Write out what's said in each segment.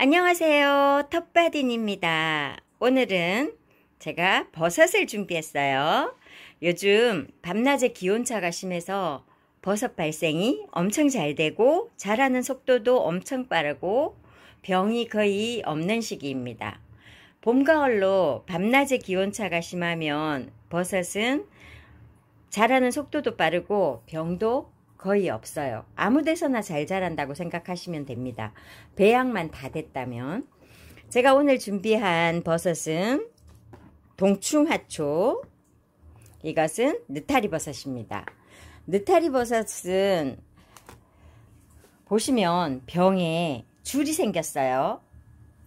안녕하세요. 텃바디입니다 오늘은 제가 버섯을 준비했어요. 요즘 밤낮의 기온차가 심해서 버섯 발생이 엄청 잘 되고 자라는 속도도 엄청 빠르고 병이 거의 없는 시기입니다. 봄, 가을로 밤낮의 기온차가 심하면 버섯은 자라는 속도도 빠르고 병도 거의 없어요. 아무 데서나 잘 자란다고 생각하시면 됩니다. 배양만 다 됐다면 제가 오늘 준비한 버섯은 동충하초 이것은 느타리 버섯입니다. 느타리 버섯은 보시면 병에 줄이 생겼어요.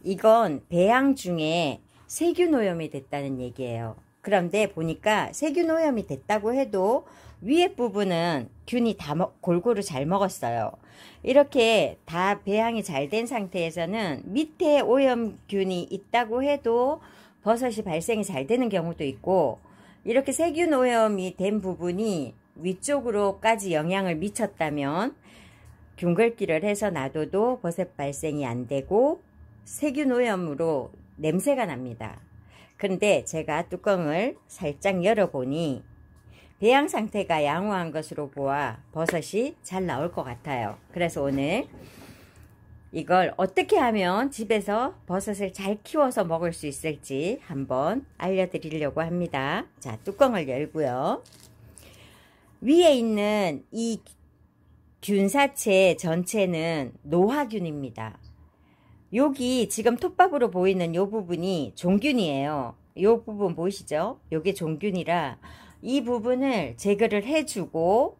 이건 배양 중에 세균 오염이 됐다는 얘기예요. 그런데 보니까 세균 오염이 됐다고 해도 위에 부분은 균이 다 먹, 골고루 잘 먹었어요. 이렇게 다 배양이 잘 된 상태에서는 밑에 오염균이 있다고 해도 버섯이 발생이 잘 되는 경우도 있고 이렇게 세균 오염이 된 부분이 위쪽으로까지 영향을 미쳤다면 균걸기를 해서 놔둬도 버섯 발생이 안 되고 세균 오염으로 냄새가 납니다. 그런데 제가 뚜껑을 살짝 열어보니 배양 상태가 양호한 것으로 보아 버섯이 잘 나올 것 같아요. 그래서 오늘 이걸 어떻게 하면 집에서 버섯을 잘 키워서 먹을 수 있을지 한번 알려드리려고 합니다. 자, 뚜껑을 열고요. 위에 있는 이 균사체 전체는 노화균입니다. 여기 지금 톱밥으로 보이는 이 부분이 종균이에요. 이 부분 보이시죠? 이게 종균이라 이 부분을 제거를 해주고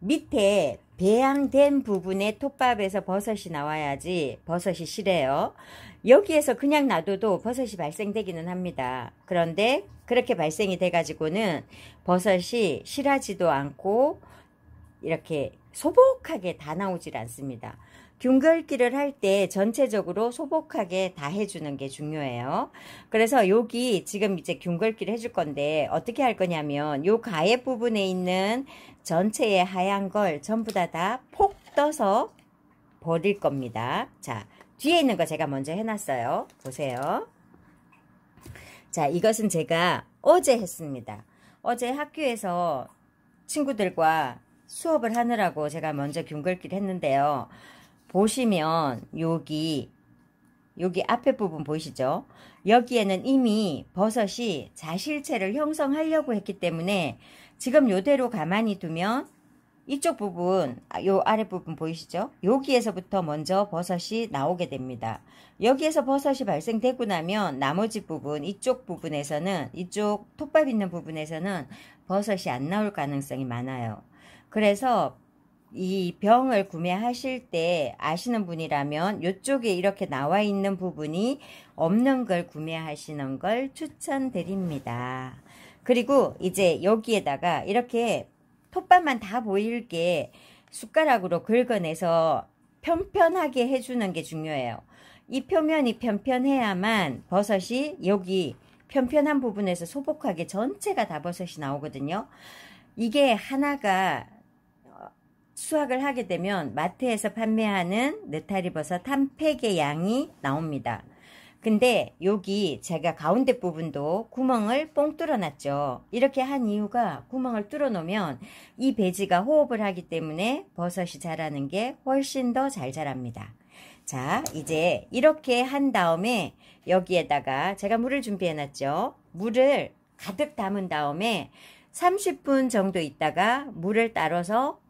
밑에 배양된 부분에 톱밥에서 버섯이 나와야지 버섯이 실해요. 여기에서 그냥 놔둬도 버섯이 발생되기는 합니다. 그런데 그렇게 발생이 돼가지고는 버섯이 실하지도 않고 이렇게 소복하게 다 나오질 않습니다. 균글기를할때 전체적으로 소복하게 다 해주는 게 중요해요. 그래서 여기 지금 이제 균글기를 해줄 건데 어떻게 할 거냐면 요 가에 부분에 있는 전체의 하얀 걸 전부 다 다 폭 떠서 버릴 겁니다. 자, 뒤에 있는 거 제가 먼저 해놨어요. 보세요. 자, 이것은 제가 어제 했습니다. 어제 학교에서 친구들과 수업을 하느라고 제가 먼저 균글기를 했는데요. 보시면 여기 여기 앞에 부분 보이시죠? 여기에는 이미 버섯이 자실체를 형성하려고 했기 때문에 지금 이대로 가만히 두면 이쪽 부분, 아, 요 아랫부분 보이시죠? 여기에서부터 먼저 버섯이 나오게 됩니다. 여기에서 버섯이 발생되고 나면 나머지 부분, 이쪽 부분에서는, 이쪽 톱밥 있는 부분에서는 버섯이 안 나올 가능성이 많아요. 그래서 이 병을 구매하실 때 아시는 분이라면 이쪽에 이렇게 나와 있는 부분이 없는 걸 구매하시는 걸 추천드립니다. 그리고 이제 여기에다가 이렇게 톱밥만 다 보일게 숟가락으로 긁어내서 편편하게 해주는 게 중요해요. 이 표면이 편편해야만 버섯이 여기 편편한 부분에서 소복하게 전체가 다 버섯이 나오거든요. 이게 하나가 수확을 하게 되면 마트에서 판매하는 느타리버섯 한 팩의 양이 나옵니다. 근데 여기 제가 가운데 부분도 구멍을 뽕 뚫어놨죠. 이렇게 한 이유가 구멍을 뚫어놓으면 이 배지가 호흡을 하기 때문에 버섯이 자라는 게 훨씬 더 잘 자랍니다. 자 이제 이렇게 한 다음에 여기에다가 제가 물을 준비해놨죠. 물을 가득 담은 다음에 30분 정도 있다가 물을 따라서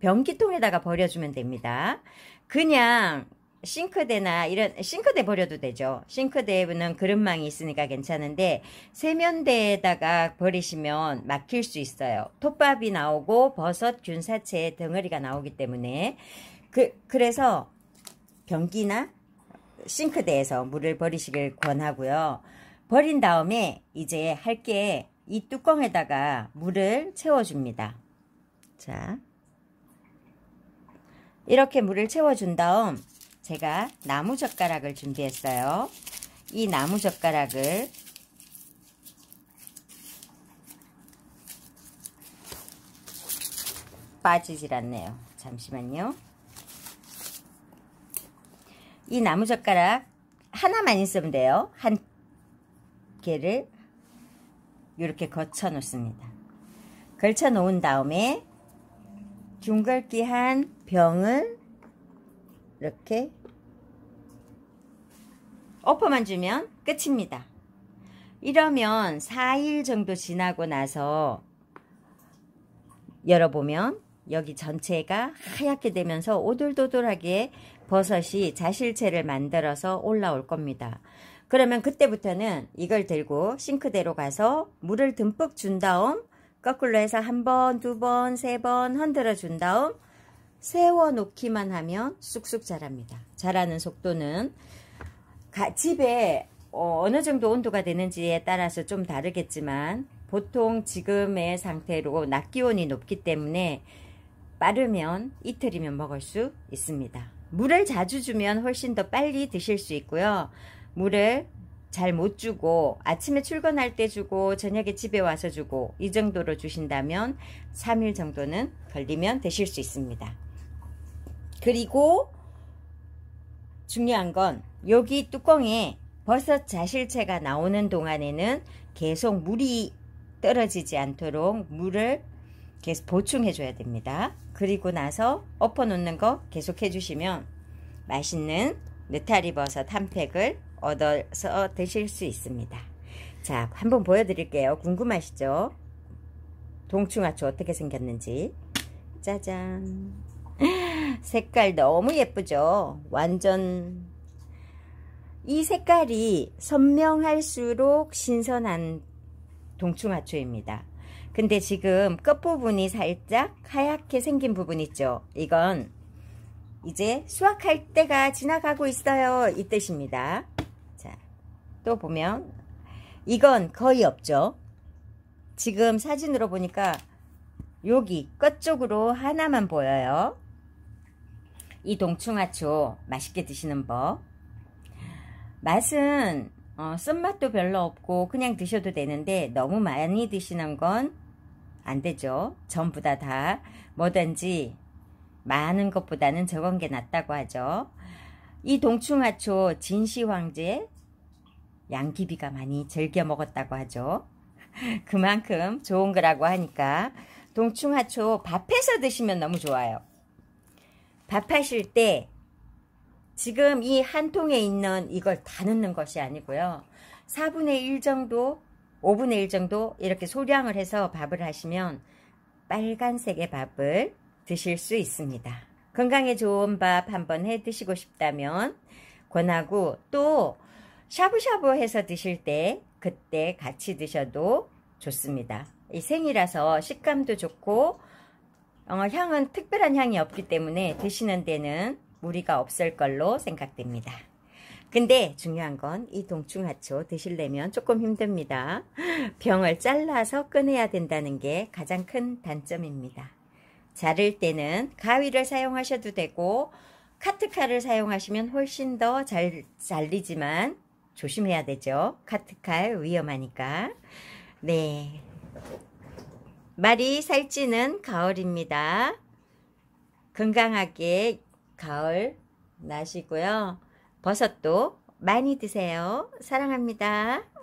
변기통에다가 버려주면 됩니다. 그냥 싱크대나 이런 싱크대 버려도 되죠. 싱크대에는 그릇망이 있으니까 괜찮은데 세면대에다가 버리시면 막힐 수 있어요. 톱밥이 나오고 버섯, 균, 사체, 덩어리가 나오기 때문에 그, 그래서 변기나 싱크대에서 물을 버리시길 권하고요. 버린 다음에 이제 할게 이 뚜껑에다가 물을 채워줍니다. 자, 이렇게 물을 채워준 다음 제가 나무젓가락을 준비했어요. 이 나무젓가락을 빠지질 않네요. 잠시만요. 이 나무젓가락 하나만 있으면 돼요. 한 개를 이렇게 거쳐 놓습니다. 걸쳐 놓은 다음에 중글기한 병을 이렇게 엎어만 주면 끝입니다. 이러면 4일 정도 지나고 나서 열어보면 여기 전체가 하얗게 되면서 오돌도돌하게 버섯이 자실체를 만들어서 올라올 겁니다. 그러면 그때부터는 이걸 들고 싱크대로 가서 물을 듬뿍 준 다음 거꾸로 해서 한 번, 두 번, 세 번 흔들어 준 다음 세워놓기만 하면 쑥쑥 자랍니다. 자라는 속도는 집에 어, 느 정도 온도가 되는지에 따라서 좀 다르겠지만 보통 지금의 상태로 낮 기온이 높기 때문에 빠르면 이틀이면 먹을 수 있습니다. 물을 자주 주면 훨씬 더 빨리 드실 수 있고요. 물을 잘 못 주고 아침에 출근할 때 주고 저녁에 집에 와서 주고 이 정도로 주신다면 3일 정도는 걸리면 되실수 있습니다. 그리고 중요한 건 여기 뚜껑에 버섯 자실체가 나오는 동안에는 계속 물이 떨어지지 않도록 물을 계속 보충해 줘야 됩니다. 그리고 나서 엎어 놓는 거 계속 해주시면 맛있는 느타리 버섯 한 팩을 얻어서 드실 수 있습니다. 자, 한번 보여드릴게요. 궁금하시죠? 동충하초 어떻게 생겼는지. 짜잔. 색깔 너무 예쁘죠? 완전 이 색깔이 선명할수록 신선한 동충하초입니다. 근데 지금 끝부분이 살짝 하얗게 생긴 부분 있죠? 이건 이제 수확할 때가 지나가고 있어요. 이 뜻입니다. 자, 또 보면 이건 거의 없죠? 지금 사진으로 보니까 여기 끝쪽으로 하나만 보여요. 이 동충하초 맛있게 드시는 법 맛은 어, 쓴맛도 별로 없고 그냥 드셔도 되는데 너무 많이 드시는 건 안되죠 전부 다 다 뭐든지 많은 것보다는 적은 게 낫다고 하죠 이 동충하초 진시황제 양귀비가 많이 즐겨 먹었다고 하죠 그만큼 좋은 거라고 하니까 동충하초 밥해서 드시면 너무 좋아요 밥하실 때 지금 이 한 통에 있는 이걸 다 넣는 것이 아니고요. 4분의 1 정도, 5분의 1 정도 이렇게 소량을 해서 밥을 하시면 빨간색의 밥을 드실 수 있습니다. 건강에 좋은 밥 한번 해 드시고 싶다면 권하고 또 샤브샤브 해서 드실 때 그때 같이 드셔도 좋습니다. 이 생이라서 식감도 좋고 어, 향은 특별한 향이 없기 때문에 드시는 데는 무리가 없을 걸로 생각됩니다. 근데 중요한 건 이 동충하초 드실려면 조금 힘듭니다. 병을 잘라서 꺼내야 된다는 게 가장 큰 단점입니다. 자를 때는 가위를 사용하셔도 되고 카트칼을 사용하시면 훨씬 더 잘 잘리지만 조심해야 되죠. 카트칼 위험하니까. 네. 말이 살찌는 가을입니다. 건강하게 가을 나시고요. 버섯도 많이 드세요. 사랑합니다.